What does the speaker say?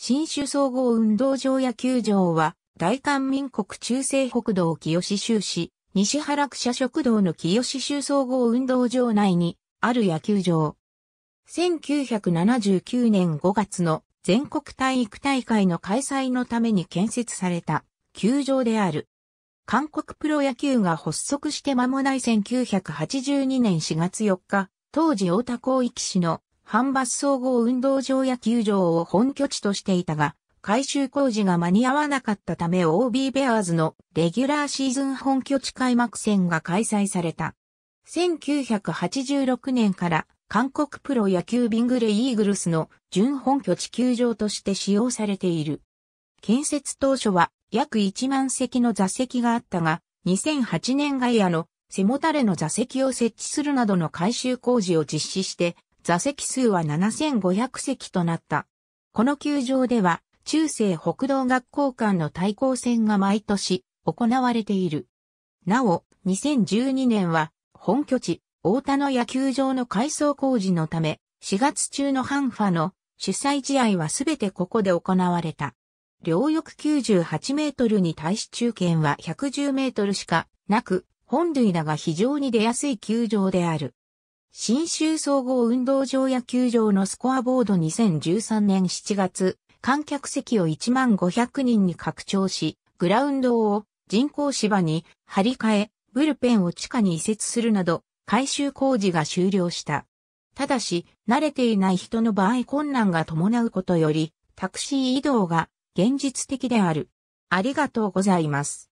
新州総合運動場野球場は、大韓民国中西北道清州市、西原区社食堂の清州総合運動場内にある野球場。1979年5月の全国体育大会の開催のために建設された球場である。韓国プロ野球が発足して間もない1982年4月4日、当時大田光域市のンバス総合運動場野球場を本拠地としていたが、改修工事が間に合わなかったため OB ベアーズのレギュラーシーズン本拠地開幕戦が開催された。1986年から韓国プロ野球ビングレイーグルスの準本拠地球場として使用されている。建設当初は約1万席の座席があったが、2008年外野の背もたれの座席を設置するなどの改修工事を実施して、座席数は7500席となった。この球場では、中世北道学校間の対抗戦が毎年行われている。なお、2012年は、本拠地、大田の野球場の改装工事のため、4月中のハンファの主催試合はすべてここで行われた。両翼98メートルに対し中堅は110メートルしかなく、本塁打が非常に出やすい球場である。新州総合運動場野球場のスコアボード2013年7月、観客席を1万500人に拡張し、グラウンドを人工芝に張り替え、ブルペンを地下に移設するなど、改修工事が終了した。ただし、慣れていない人の場合困難が伴うことより、タクシー移動が現実的である。ありがとうございます。